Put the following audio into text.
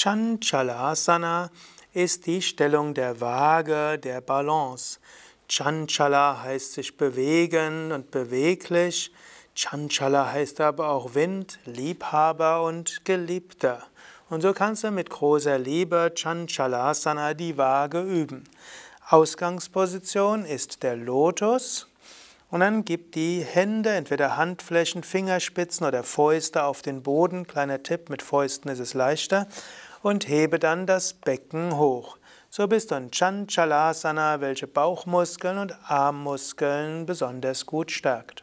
Chanchalasana ist die Stellung der Waage, der Balance. Chanchala heißt sich bewegen und beweglich. Chanchala heißt aber auch Wind, Liebhaber und Geliebter. Und so kannst du mit großer Liebe Chanchalasana die Waage üben. Ausgangsposition ist der Lotus. Und dann gib die Hände, entweder Handflächen, Fingerspitzen oder Fäuste auf den Boden. Kleiner Tipp, mit Fäusten ist es leichter. Und hebe dann das Becken hoch. So bist du in Chanchalasana, welche Bauchmuskeln und Armmuskeln besonders gut stärkt.